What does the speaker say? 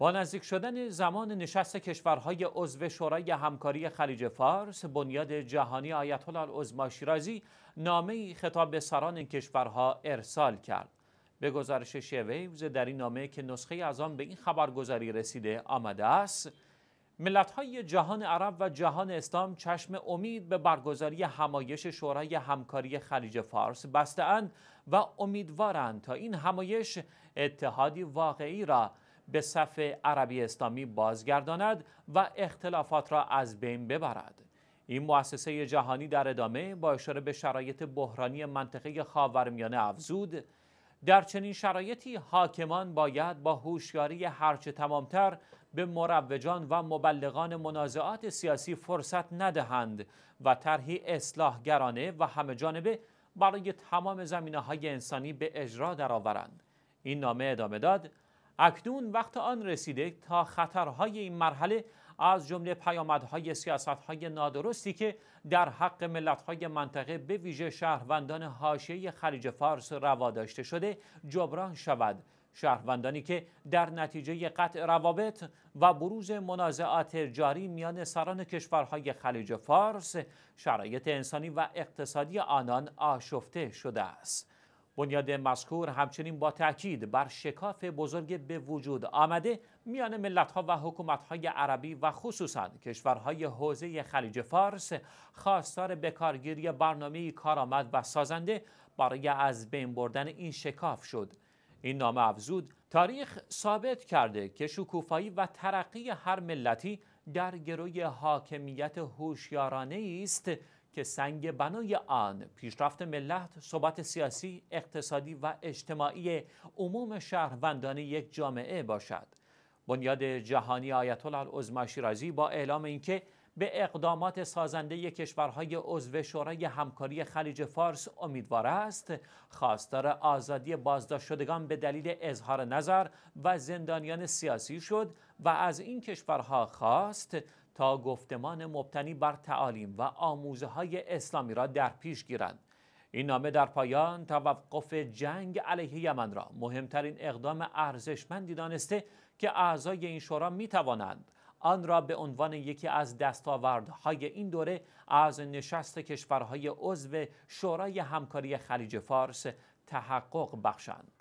با نزدیک شدن زمان نشست کشورهای عضو شورای همکاری خلیج فارس بنیاد جهانی آیت الله عظما شیرازی نامه خطاب به سران این کشورها ارسال کرد به گزارش شویوز در این نامه که نسخه از آن به این خبرگزاری رسیده آمده است ملتهای جهان عرب و جهان اسلام چشم امید به برگزاری همایش شورای همکاری خلیج فارس بستهاند و امیدوارند تا این همایش اتحادی واقعی را به صف عربی اسلامی بازگرداند و اختلافات را از بین ببرد. این مؤسسه جهانی در ادامه با اشاره به شرایط بحرانی منطقه خاورمیانه افزود در چنین شرایطی حاکمان باید با هوشیاری هرچه تمامتر به مروجان و مبلغان منازعات سیاسی فرصت ندهند و طرحی اصلاحگرانه و همه جانبه برای تمام زمینه های انسانی به اجرا درآورند. این نامه ادامه داد اکنون وقت آن رسیده تا خطرهای این مرحله از جمله پیامدهای سیاستهای نادرستی که در حق ملتهای منطقه به ویژه شهروندان حاشیه خلیج فارس روا داشته شده جبران شود شهروندانی که در نتیجه قطع روابط و بروز منازعات جاری میان سران کشورهای خلیج فارس شرایط انسانی و اقتصادی آنان آشفته شده است بنیاد مذکور همچنین با تأکید بر شکاف بزرگ به وجود آمده میان ملت‌ها و حکومت‌های عربی و خصوصا کشورهای حوزه خلیج فارس خواستار بکارگیری برنامه کارآمد و سازنده برای از بین بردن این شکاف شد این نام افزود تاریخ ثابت کرده که شکوفایی و ترقی هر ملتی در گروی حاکمیت هوشیارانه است که سنگ بنای آن پیشرفت ملت، صحبت سیاسی، اقتصادی و اجتماعی عموم شهروندان یک جامعه باشد. بنیاد جهانی آیت الله شیرازی با اعلام اینکه به اقدامات سازنده کشورهای عضو شورای همکاری خلیج فارس امیدوار است خواستار آزادی بازداشت شدگان به دلیل اظهار نظر و زندانیان سیاسی شد و از این کشورها خواست تا گفتمان مبتنی بر تعالیم و آموزه های اسلامی را در پیش گیرند این نامه در پایان توقف جنگ علیه یمن را مهمترین اقدام ارزشمندی دانسته که اعضای این شورا می توانند آن را به عنوان یکی از دستاوردهای این دوره از نشست کشورهای عضو شورای همکاری خلیج فارس تحقق بخشند.